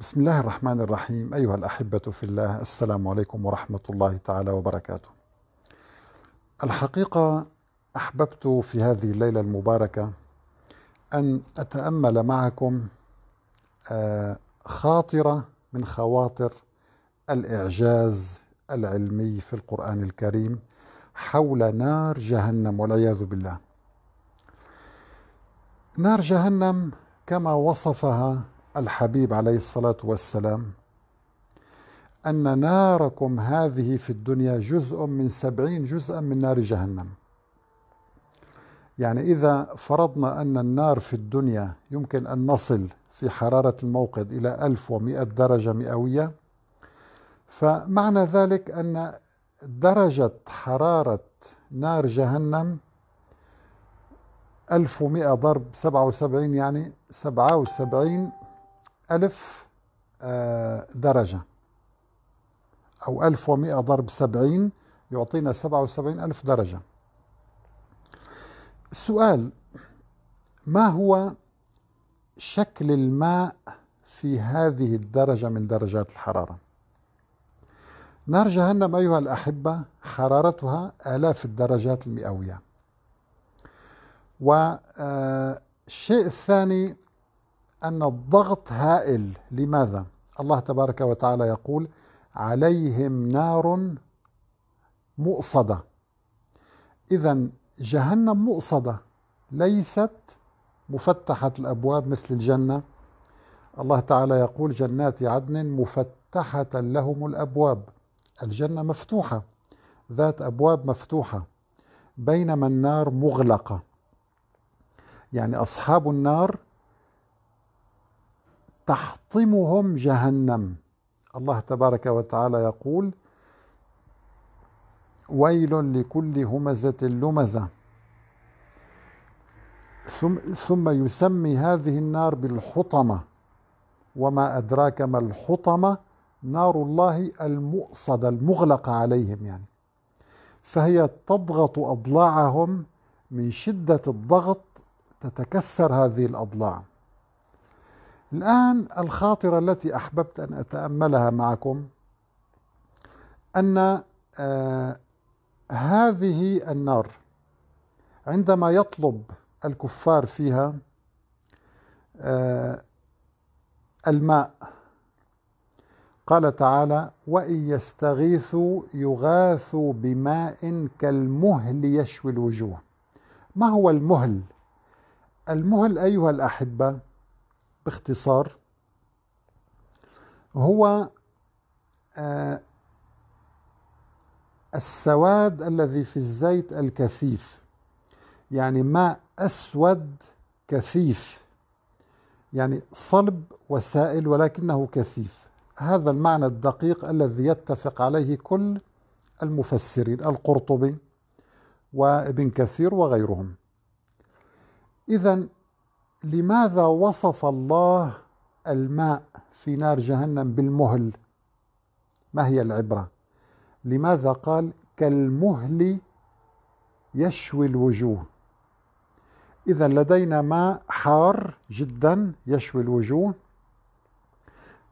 بسم الله الرحمن الرحيم أيها الأحبة في الله السلام عليكم ورحمة الله تعالى وبركاته. الحقيقة أحببت في هذه الليلة المباركة أن أتأمل معكم آه، خاطرة من خواطر الإعجاز العلمي في القرآن الكريم حول نار جهنم والعياذ بالله. نار جهنم كما وصفها الحبيب عليه الصلاه والسلام أن ناركم هذه في الدنيا جزء من سبعين جزءا من نار جهنم يعني إذا فرضنا أن النار في الدنيا يمكن أن نصل في حرارة الموقد إلى 1100 درجة مئوية فمعنى ذلك أن درجة حرارة نار جهنم 1100 ضرب 77 يعني 77 ألف آه، درجة أو ألف ومئة ضرب سبعين يعطينا سبعة وسبعين ألف درجة السؤال ما هو شكل الماء في هذه الدرجة من درجات الحرارة نار جهنم أيها الأحبة حرارتها آلاف الدرجات المئوية والشيء آه، الثاني أن الضغط هائل لماذا؟ الله تبارك وتعالى يقول عليهم نار مؤصدة إذا جهنم مؤصدة ليست مفتحة الأبواب مثل الجنة الله تعالى يقول جنات عدن مفتحة لهم الأبواب الجنة مفتوحة ذات أبواب مفتوحة بينما النار مغلقة يعني أصحاب النار تحطمهم جهنم الله تبارك وتعالى يقول ويل لكل همزة لمزة ثم, ثم يسمي هذه النار بالحطمة وما أدراك ما الحطمة نار الله المؤصدة المغلقة عليهم يعني فهي تضغط أضلاعهم من شدة الضغط تتكسر هذه الأضلاع الآن الخاطرة التي أحببت أن أتأملها معكم أن آه هذه النار عندما يطلب الكفار فيها آه الماء قال تعالى وان يستغيثوا يغاثوا بماء كالمهل يشوي الوجوه ما هو المهل المهل ايها الاحبه باختصار هو آه، السواد الذي في الزيت الكثيف يعني ماء أسود كثيف يعني صلب وسائل ولكنه كثيف هذا المعنى الدقيق الذي يتفق عليه كل المفسرين القرطبي وابن كثير وغيرهم إذا لماذا وصف الله الماء في نار جهنم بالمهل ما هي العبرة لماذا قال كالمهل يشوي الوجوه إذا لدينا ماء حار جدا يشوي الوجوه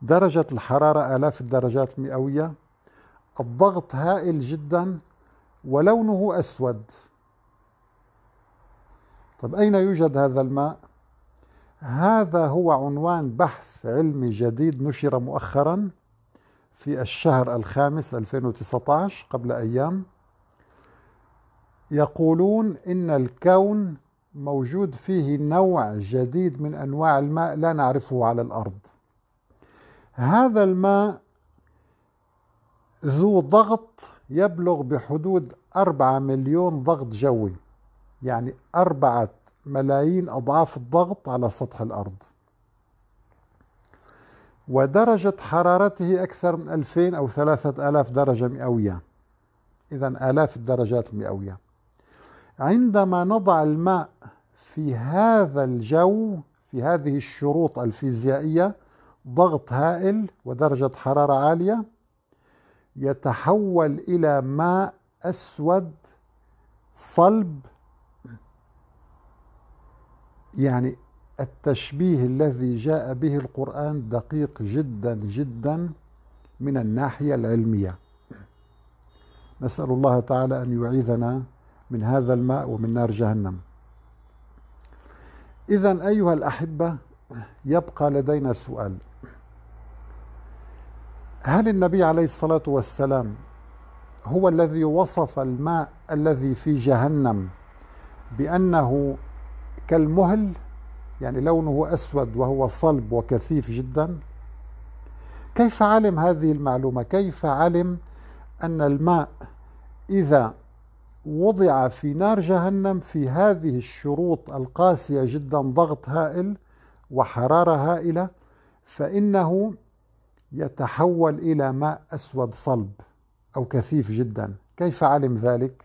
درجة الحرارة آلاف الدرجات المئوية الضغط هائل جدا ولونه أسود طب أين يوجد هذا الماء؟ هذا هو عنوان بحث علمي جديد نشر مؤخرا في الشهر الخامس 2019 قبل أيام يقولون إن الكون موجود فيه نوع جديد من أنواع الماء لا نعرفه على الأرض هذا الماء ذو ضغط يبلغ بحدود أربعة مليون ضغط جوي يعني أربعة ملايين أضعاف الضغط على سطح الأرض ودرجة حرارته أكثر من 2000 أو 3000 درجة مئوية إذا آلاف الدرجات المئوية عندما نضع الماء في هذا الجو في هذه الشروط الفيزيائية ضغط هائل ودرجة حرارة عالية يتحول إلى ماء أسود صلب يعني التشبيه الذي جاء به القرآن دقيق جدا جدا من الناحية العلمية نسأل الله تعالى أن يعيذنا من هذا الماء ومن نار جهنم إذا أيها الأحبة يبقى لدينا سؤال هل النبي عليه الصلاة والسلام هو الذي وصف الماء الذي في جهنم بأنه كالمهل يعني لونه أسود وهو صلب وكثيف جدا كيف علم هذه المعلومة؟ كيف علم أن الماء إذا وضع في نار جهنم في هذه الشروط القاسية جدا ضغط هائل وحرارة هائلة فإنه يتحول إلى ماء أسود صلب أو كثيف جدا كيف علم ذلك؟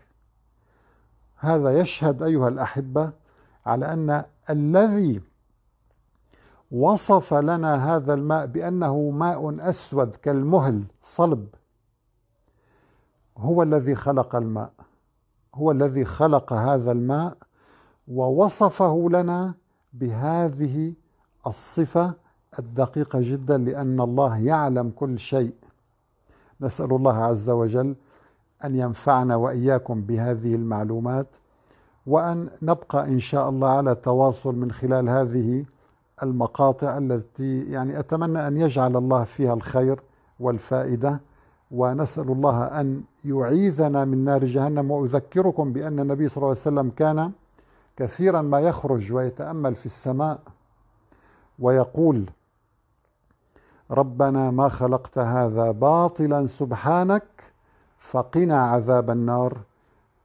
هذا يشهد أيها الأحبة على أن الذي وصف لنا هذا الماء بأنه ماء أسود كالمهل صلب هو الذي خلق الماء هو الذي خلق هذا الماء ووصفه لنا بهذه الصفة الدقيقة جدا لأن الله يعلم كل شيء نسأل الله عز وجل أن ينفعنا وإياكم بهذه المعلومات وأن نبقى إن شاء الله على تواصل من خلال هذه المقاطع التي يعني أتمنى أن يجعل الله فيها الخير والفائدة ونسأل الله أن يعيذنا من نار جهنم وأذكركم بأن النبي صلى الله عليه وسلم كان كثيرا ما يخرج ويتأمل في السماء ويقول ربنا ما خلقت هذا باطلا سبحانك فقنا عذاب النار